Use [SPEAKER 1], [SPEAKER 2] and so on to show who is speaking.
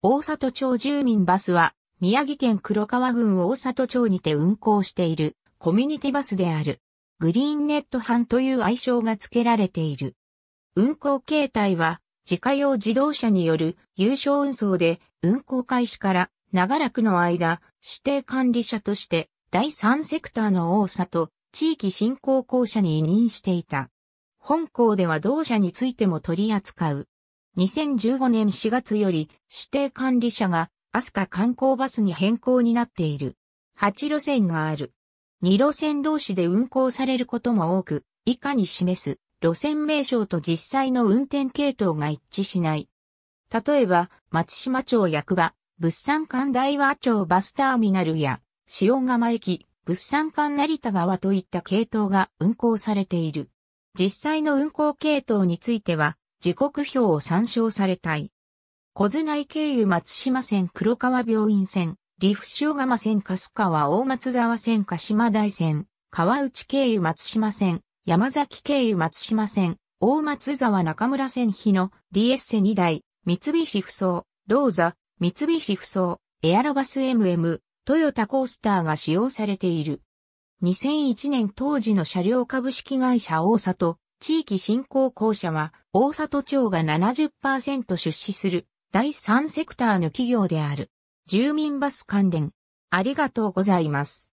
[SPEAKER 1] 大里町住民バスは、宮城県黒川郡大里町に
[SPEAKER 2] て運行しているコミュニティバスである。グリーンネット班という愛称が付けられている。運行形態は、自家用自動車による有償運送で、運行開始から長らくの間、指定管理者として、第三セクターの大里、地域振興公社に委任していた。本校では同社についても取り扱う2015年4月より指定管理者が飛鳥観光バスに変更になっている。8路線がある。2路線同士で運行されることも多く、以下に示す路線名称と実際の運転系統が一致しない。例えば、松島町役場、物産館大和町バスターミナルや、塩釜駅、物産館成田川といった系統が運行されている。実際の運行系統については、時刻表を参照されたい。小津内経由松島線黒川病院線、岐阜塩釜線春川大松沢線鹿島台線、川内経由松島線、山崎経由松島線、大松沢中村線日野、リエッセ2台、三菱ふそう、ローザ、三菱ふそう、エアロバス MM、トヨタコースターが使用されている。2001年当時の車両株式会社大里、地域振興公社は、大里町が70%出資する第3
[SPEAKER 1] セクターの企業である。住民バス関連。ありがとうございます。